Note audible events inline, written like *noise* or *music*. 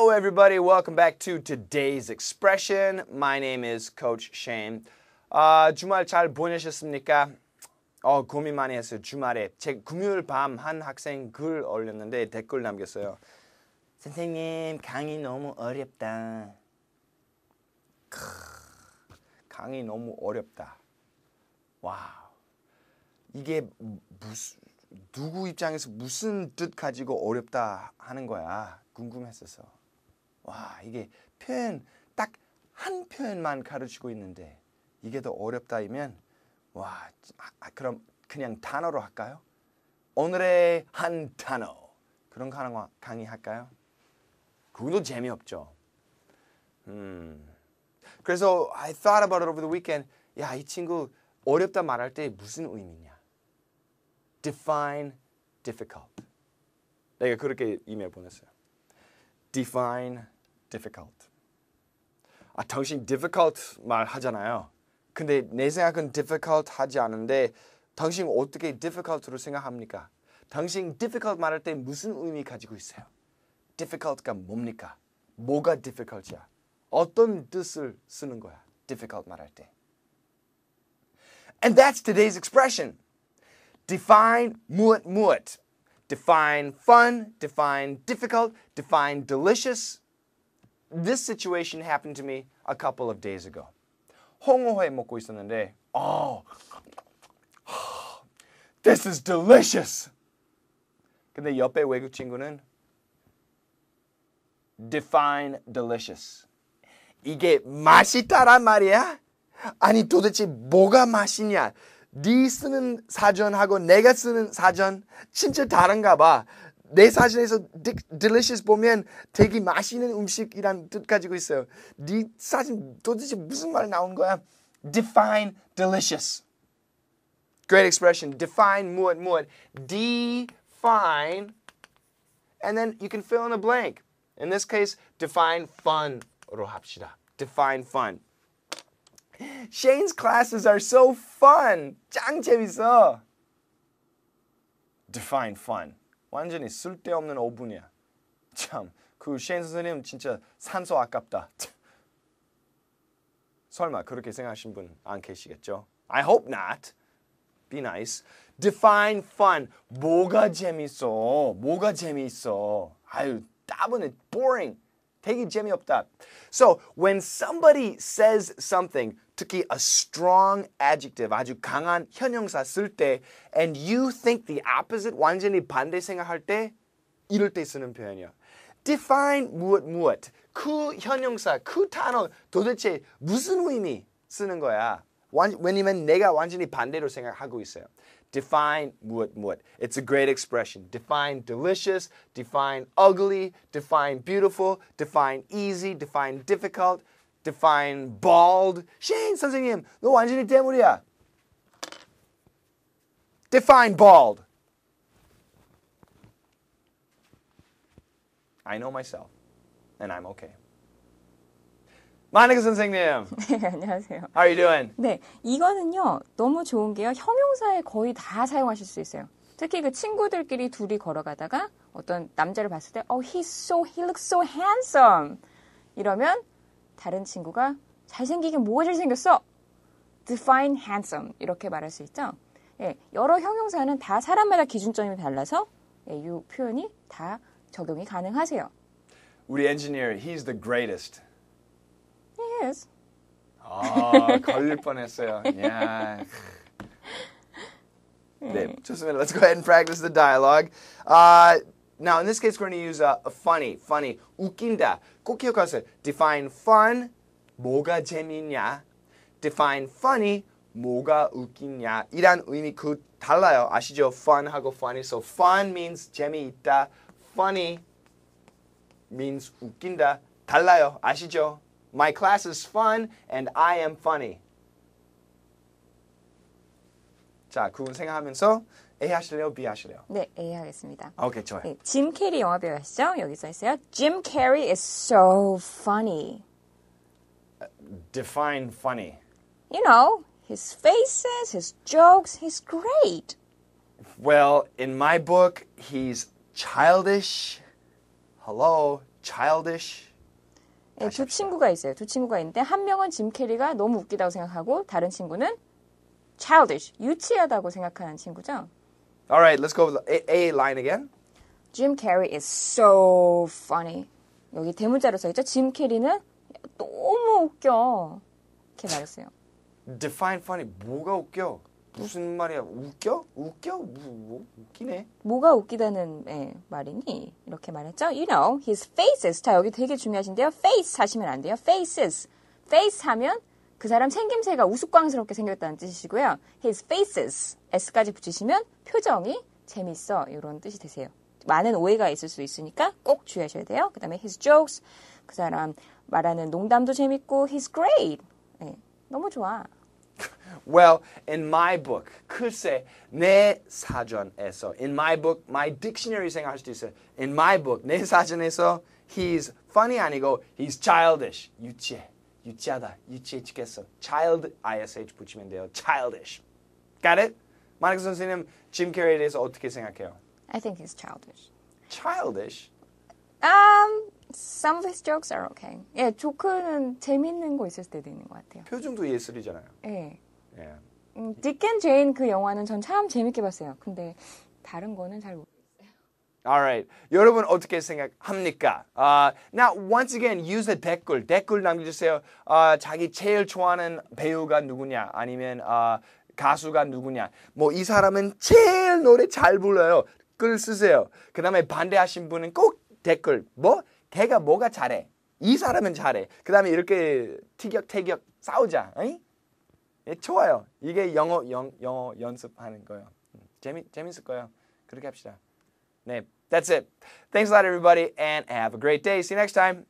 Hello, everybody. Welcome back to today's expression. My name is Coach Shane. 아, 주말 잘 보내셨습니까? 어, 고민 많이 했어요. 주말에 제 금요일 밤 한 학생 글 올렸는데 댓글 남겼어요. 선생님 강의 너무 어렵다. 크, 강의 너무 어렵다. 와우. 이게 무슨 누구 입장에서 무슨 뜻 가지고 어렵다 하는 거야. 궁금했었어. 와 이게 표현 딱 한 표현만 가르치고 있는데 이게 더 어렵다이면 와 아, 아, 그럼 그냥 단어로 할까요? 오늘의 한 단어 그런 강의, 강의 할까요? 그것도 재미없죠. 음. 그래서 I thought about it over the weekend. 야, 이 친구 어렵다 말할 때 무슨 의미냐? Define difficult. 내가 그렇게 이메일 보냈어요. define difficult. 아, 당신 difficult 말 하잖아요. 근데 내 생각은 difficult 하지 않은데 당신 어떻게 difficult로 생각합니까? 당신 difficult 말할 때 무슨 의미 가지고 있어요? difficult가 뭡니까? 뭐가 difficult야? 어떤 뜻을 쓰는 거야? difficult 말할 때. And that's today's expression. Define 무엇 무엇. Define fun, define difficult, define delicious. This situation happened to me a couple of days ago. 홍어회 먹고 있었는데, oh, *sighs* this is delicious. 근데 옆에 외국 친구는 define delicious. 이게 맛있다란 말이야? 아니 도대체 뭐가 맛있냐? 네 쓰는 사전하고 내가 쓰는 사전 진짜 다른가 봐. 내 사진에서 delicious 보면 되게 맛있는 음식이란 뜻 가지고 있어요. 네 사진 도대체 무슨 말 나온 거야? Define delicious. Great expression. Define 무엇 무엇. Define. And then you can fill in a blank. In this case, define fun으로 합시다. Define fun. Shane's classes are so fun. 짱 재밌어. Define fun. 완전히 쓸데없는 5분이야. 참, 그 쉐인 선생님 진짜 산소 아깝다. 설마 그렇게 생각하신 분 안 계시겠죠? I hope not. Be nice. Define fun. 뭐가 재밌어? 뭐가 재밌어? 아유, 따분해. Boring. 되게 재미없다. So when somebody says something, 특히 a strong adjective, 아주 강한 현형사 쓸 때, and you think the opposite, 완전히 반대 생각할 때, 이럴 때 쓰는 표현이야. Define 무엇 무엇. 그 현형사, 그 단어 도대체 무슨 의미 쓰는 거야? 왜냐면 내가 완전히 반대로 생각하고 있어요. Define what what. It's a great expression. Define delicious, define ugly, define beautiful, define easy, define difficult, define bald. Shane, 선생님, 너 완전히 대물이야. Define bald. I know myself, and I'm okay. 마네크 선생님. *laughs* 네, 안녕하세요. How are you doing? 네, 이거는요 너무 좋은 게요 형용사에 거의 다 사용하실 수 있어요. 특히 그 친구들끼리 둘이 걸어가다가 어떤 남자를 봤을 때, oh he's so he looks so handsome 이러면 다른 친구가 잘생기긴 뭐가 잘생겼어? Define handsome 이렇게 말할 수 있죠. 예, 여러 형용사는 다 사람마다 기준점이 달라서 예, 이 표현이 다 적용이 가능하세요. 우리 엔지니어, he's the greatest. is. 아, oh, *laughs* Yeah. 네, 좋습니다. Let's go ahead and practice the dialogue. Uh, now, in this case, we're going to use a, a funny, funny, 웃긴다. 꼭 기억하세요. Define fun, 뭐가 재미냐. Define funny, 뭐가 웃기냐. 이란 의미 그 달라요. 아시죠? fun하고 funny. So, fun means 재미있다. funny means 웃긴다. 달라요. 아시죠? My class is fun and I am funny. 자, 그분 생각하면서 A 하실래요? B 하실래요? 네, A 하겠습니다. 아, 오케이, 좋아요. 네, 짐 캐리 영화 배우시죠? 여기 써 있어요. Jim Carrey is so funny. Define funny. You know, his faces, his jokes, he's great. Well, in my book, he's childish. Hello, childish. 네, 두 친구가 있어요. 두 친구가 있는데 한 명은 짐 캐리가 너무 웃기다고 생각하고 다른 친구는 childish, 유치하다고 생각하는 친구죠. a l right, let's go with the A line again. Jim Carrey is so funny. 여기 대문자로 써 있죠. 짐 캐리는 너무 웃겨. 이렇게 말했어요. Define funny. 뭐가 웃겨? 무슨 말이야? 웃겨? 웃겨? 뭐, 뭐, 웃기네. 뭐가 웃기다는 예, 말이니? 이렇게 말했죠. You know, his faces. 자, 여기 되게 중요하신데요. face 하시면 안 돼요. faces. face 하면 그 사람 생김새가 우스꽝스럽게 생겼다는 뜻이시고요. his faces. s까지 붙이시면 표정이 재밌어. 이런 뜻이 되세요. 많은 오해가 있을 수 있으니까 꼭 주의하셔야 돼요. 그 다음에 his jokes. 그 사람 말하는 농담도 재밌고, he's great. 예, 너무 좋아. Well, in my book, 글쎄, 내 사전에서, in my book, my dictionary 생각할 수도 있어요. In my book, 내 사전에서, he's funny 아니고, he's childish. 유치해. 유치하다. 유치해 죽겠어. child, ish 붙이면 돼요. childish. Got it? 마네크 선생님, 짐 캐리에 대해서 어떻게 생각해요? I think he's childish. Childish? Um, some of his jokes are okay. 예, 조크는 재밌는 거 있을 때도 있는 것 같아요. 표정도 예술이잖아요. 예. 예. 음, 디켄 제인 그 영화는 전 참 재밌게 봤어요. 근데 다른 거는 잘 모르겠어요. Alright. 여러분 어떻게 생각합니까? Uh, now, once again, use the 댓글. 댓글 남겨주세요. Uh, 자기 제일 좋아하는 배우가 누구냐? 아니면 uh, 가수가 누구냐? 뭐 이 사람은 제일 노래 잘 불러요. 글 쓰세요. 그 다음에 반대하신 분은 꼭 댓글. 뭐? 걔가 뭐가 잘해? 이 사람은 잘해. 그 다음에 이렇게 티격태격 싸우자. 에 좋아요. 이게 영어 영, 영어 연습하는 거예요. 재미 재밌을 거예요. 그렇게 합시다. 네, that's it. Thanks a lot, everybody, and have a great day. See you next time.